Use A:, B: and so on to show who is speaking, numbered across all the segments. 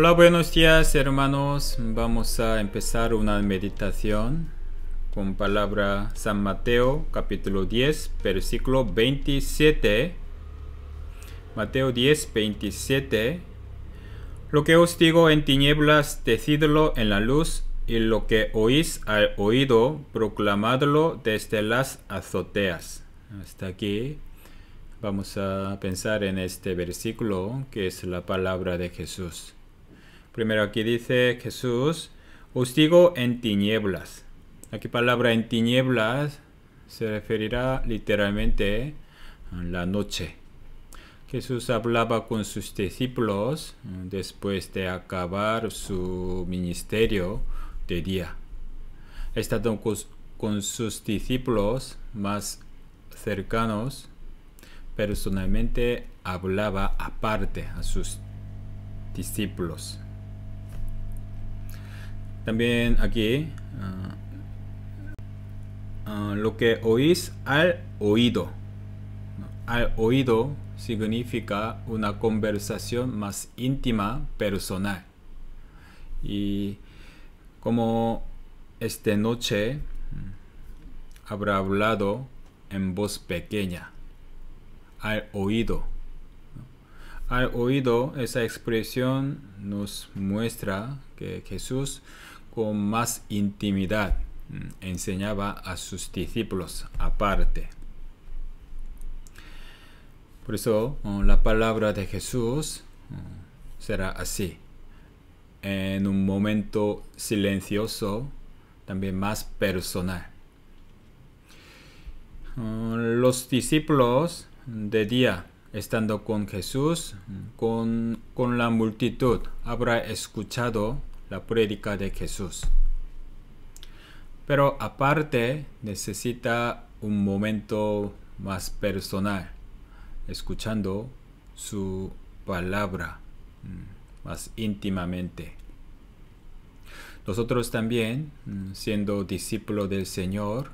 A: Hola, buenos días hermanos. Vamos a empezar una meditación con palabra San Mateo capítulo 10 versículo 27. Mateo 10 27. Lo que os digo en tinieblas, decidlo en la luz, y lo que oís al oído, proclamadlo desde las azoteas. Hasta aquí vamos a pensar en este versículo que es la palabra de Jesús. Primero aquí dice Jesús, os digo en tinieblas. Aquí palabra en tinieblas se referirá literalmente a la noche. Jesús hablaba con sus discípulos mm, después de acabar su ministerio de día. Estando con sus discípulos más cercanos, personalmente hablaba aparte a sus discípulos. También aquí, ah, ah, lo que oís al oído. Al oído significa una conversación más íntima, personal. Y como esta noche mm, habrá hablado en voz pequeña, al oído. Al oído, esa expresión nos muestra que Jesús con más intimidad mm, enseñaba a sus discípulos aparte. Por eso mm, la palabra de Jesús mm, será así. En un momento silencioso, también más personal. Los discípulos de día, estando con Jesús, con, con la multitud, habrá escuchado la prédica de Jesús. Pero aparte necesita un momento más personal, escuchando su palabra mm, más íntimamente. Nosotros también, mm, siendo discípulo del Señor,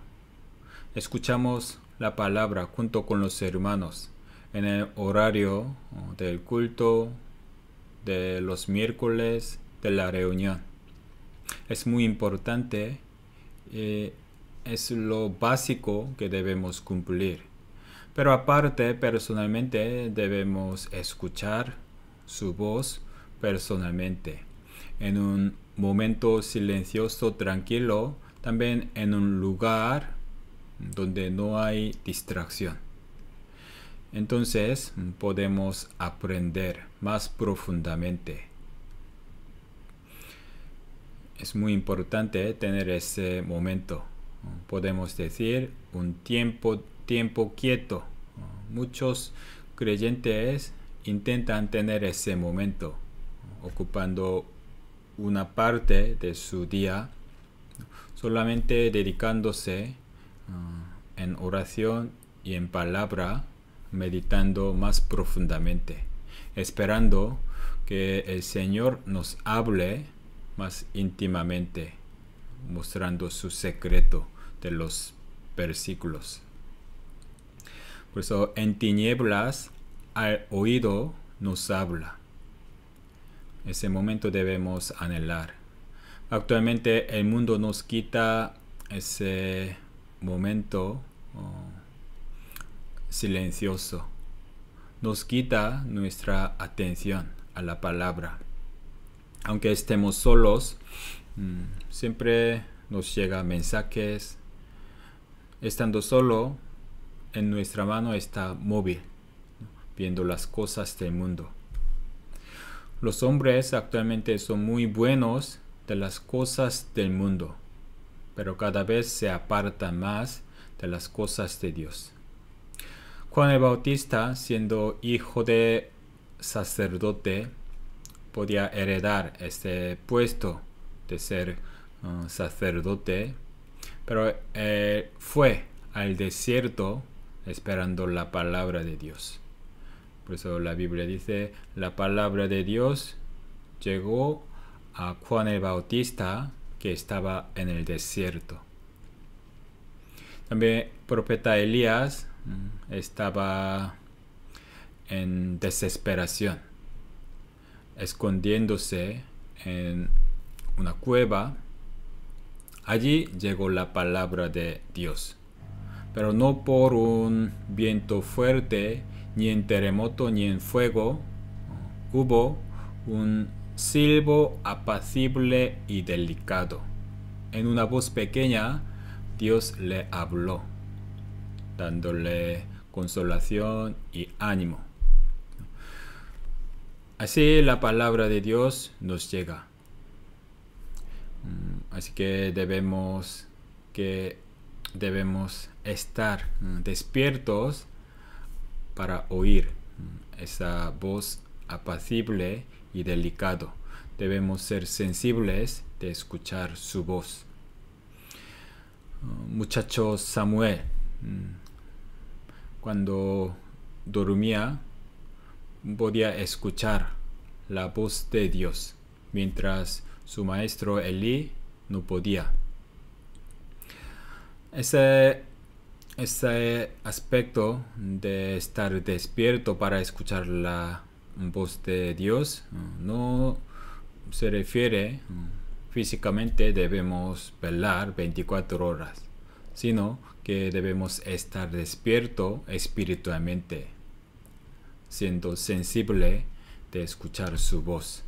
A: escuchamos la palabra junto con los hermanos en el horario del culto de los miércoles de la reunión. Es muy importante, eh, es lo básico que debemos cumplir. Pero aparte, personalmente debemos escuchar su voz personalmente. En un momento silencioso, tranquilo, también en un lugar donde no hay distracción. Entonces podemos aprender más profundamente es muy importante tener ese momento. Podemos decir un tiempo, tiempo quieto. Muchos creyentes intentan tener ese momento, ocupando una parte de su día, solamente dedicándose en oración y en palabra, meditando más profundamente, esperando que el Señor nos hable más íntimamente, mostrando su secreto de los versículos. Por eso en tinieblas al oído nos habla. Ese momento debemos anhelar. Actualmente el mundo nos quita ese momento oh, silencioso. Nos quita nuestra atención a la palabra aunque estemos solos, mm, siempre nos llegan mensajes. Estando solo, en nuestra mano está móvil, viendo las cosas del mundo. Los hombres actualmente son muy buenos de las cosas del mundo, pero cada vez se apartan más de las cosas de Dios. Juan el Bautista, siendo hijo de sacerdote, podía heredar este puesto de ser uh, sacerdote, pero eh, fue al desierto esperando la palabra de Dios. Por eso la Biblia dice, la palabra de Dios llegó a Juan el Bautista que estaba en el desierto. También profeta Elías mm, estaba en desesperación escondiéndose en una cueva, allí llegó la palabra de Dios, pero no por un viento fuerte, ni en terremoto, ni en fuego. Hubo un silbo apacible y delicado. En una voz pequeña, Dios le habló, dándole consolación y ánimo. Así la palabra de Dios nos llega. Mm, así que debemos que debemos estar mm, despiertos para oír mm, esa voz apacible y delicado. Debemos ser sensibles de escuchar su voz. Muchacho Samuel, cuando dormía, podía escuchar la voz de Dios, mientras su maestro Elí no podía. Ese, ese aspecto de estar despierto para escuchar la voz de Dios no se refiere físicamente debemos velar 24 horas, sino que debemos estar despierto espiritualmente siendo sensible de escuchar su voz.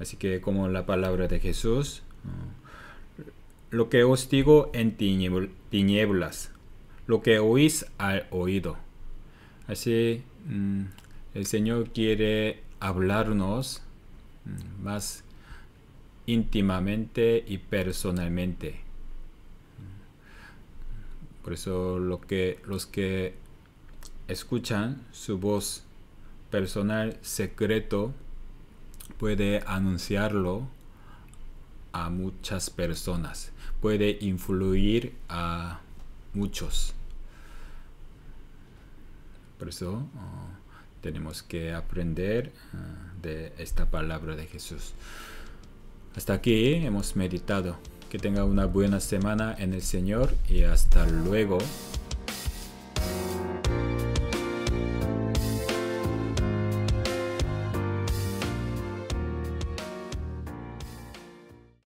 A: Así que como la palabra de Jesús, mm, lo que os digo en tinieblas, lo que oís al oído. Así mm, el Señor quiere hablarnos mm, más íntimamente y personalmente. Por eso lo que, los que escuchan su voz. Personal secreto puede anunciarlo a muchas personas, puede influir a muchos. Por eso oh, tenemos que aprender ah, de esta palabra de Jesús. Hasta aquí hemos meditado. Que tenga una buena semana en el Señor y hasta luego.